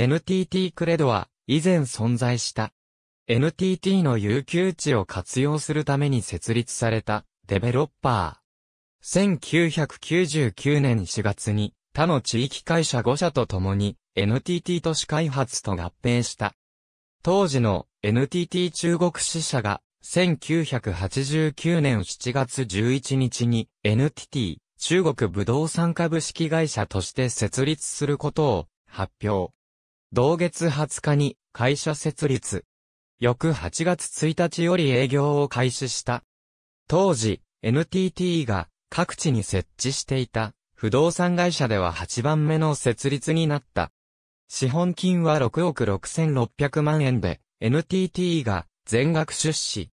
NTT クレドは以前存在した NTT の有給地を活用するために設立されたデベロッパー。1999年4月に他の地域会社5社と共に NTT 都市開発と合併した。当時の NTT 中国支社が1989年7月11日に NTT 中国不動産株式会社として設立することを発表。同月20日に会社設立。翌8月1日より営業を開始した。当時、NTT が各地に設置していた不動産会社では8番目の設立になった。資本金は6億6600万円で、NTT が全額出資。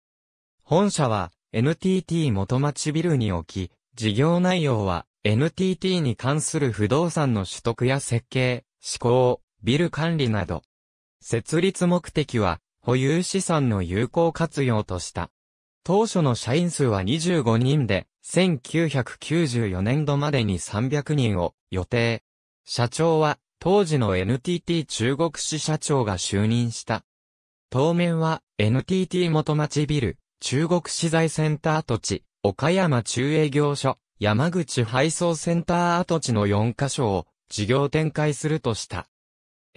本社は NTT 元町ビルに置き、事業内容は NTT に関する不動産の取得や設計、施行、ビル管理など。設立目的は、保有資産の有効活用とした。当初の社員数は25人で、1994年度までに300人を予定。社長は、当時の NTT 中国支社長が就任した。当面は、NTT 元町ビル、中国資材センター跡地、岡山中営業所、山口配送センター跡地の4カ所を事業展開するとした。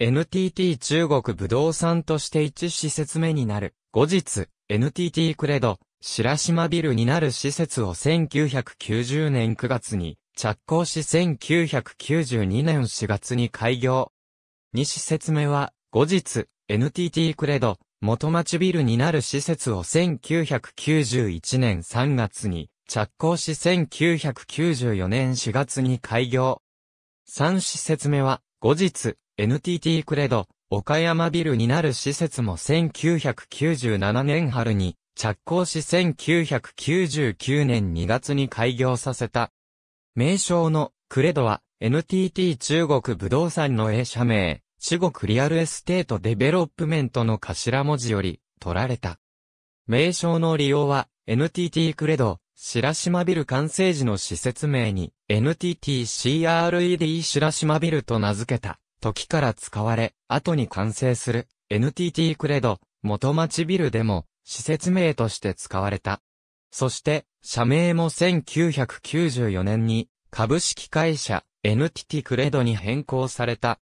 NTT 中国不動産として1施設目になる。後日、NTT クレド、白島ビルになる施設を1990年9月に着工し1992年4月に開業。2施設目は、後日、NTT クレド、元町ビルになる施設を1991年3月に着工し1994年4月に開業。3施設目は、後日、NTT クレド、岡山ビルになる施設も1997年春に着工し1999年2月に開業させた。名称のクレドは NTT 中国不動産の A 社名、中国リアルエステートデベロップメントの頭文字より取られた。名称の利用は NTT クレド、白島ビル完成時の施設名に NTT CRED 白島ビルと名付けた。時から使われ、後に完成する NTT クレド、元町ビルでも、施設名として使われた。そして、社名も1994年に、株式会社 NTT クレドに変更された。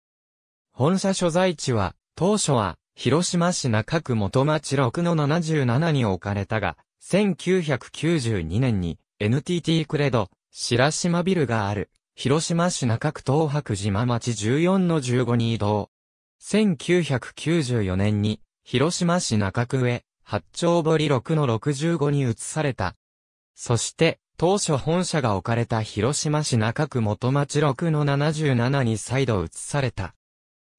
本社所在地は、当初は、広島市中区元町6の77に置かれたが、1992年に NTT クレド、白島ビルがある広島市中区東白島町14の15に移動。1994年に、広島市中区へ、八丁堀6の65に移された。そして、当初本社が置かれた広島市中区元町6の77に再度移された。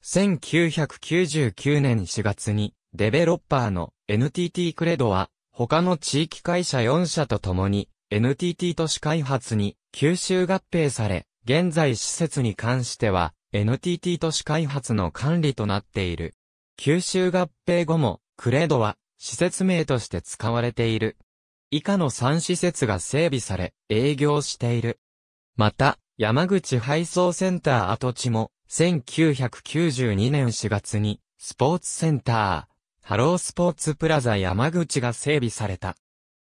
1999年4月に、デベロッパーの NTT クレドは、他の地域会社4社と共に、NTT 都市開発に吸収合併され、現在施設に関しては、NTT 都市開発の管理となっている。吸収合併後も、クレードは、施設名として使われている。以下の3施設が整備され、営業している。また、山口配送センター跡地も、1992年4月に、スポーツセンター、ハロースポーツプラザ山口が整備された。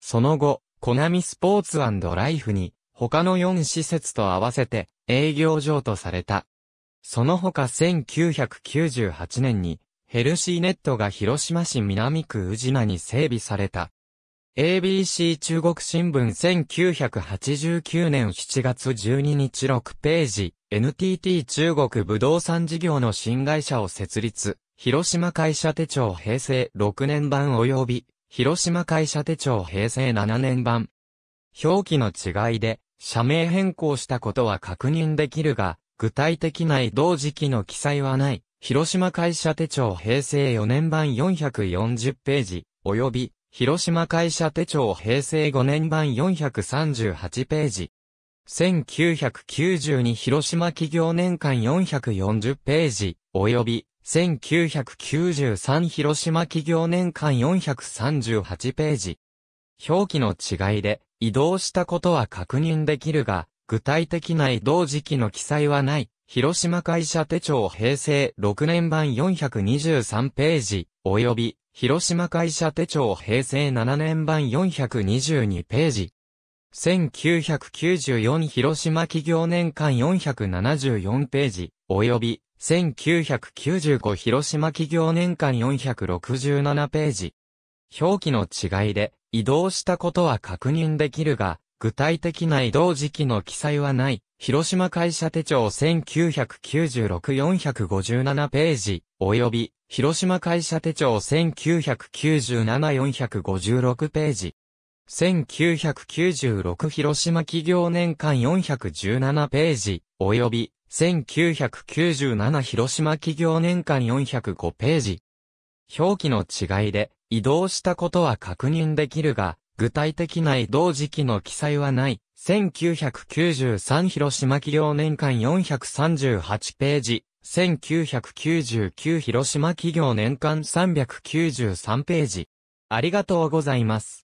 その後、コナミスポーツライフに、他の4施設と合わせて営業所とされた。その他1998年にヘルシーネットが広島市南区宇品に整備された。ABC 中国新聞1989年7月12日6ページ NTT 中国不動産事業の新会社を設立広島会社手帳平成6年版及び広島会社手帳平成7年版表記の違いで社名変更したことは確認できるが、具体的ない同時期の記載はない。広島会社手帳平成4年版440ページ、及び、広島会社手帳平成5年版438ページ。1992広島企業年間440ページ、及び、1993広島企業年間438ページ。表記の違いで、移動したことは確認できるが、具体的な移動時期の記載はない。広島会社手帳平成6年版423ページ、及び、広島会社手帳平成7年版422ページ。1994広島企業年間474ページ、及び、1995広島企業年間467ページ。表記の違いで移動したことは確認できるが、具体的な移動時期の記載はない。広島会社手帳1996-457ページ、及び、広島会社手帳1997-456ページ。1996広島企業年間417ページ、及び、1997広島企業年間405ページ。表記の違いで、移動したことは確認できるが、具体的な移動時期の記載はない。1993広島企業年間438ページ。1999広島企業年間393ページ。ありがとうございます。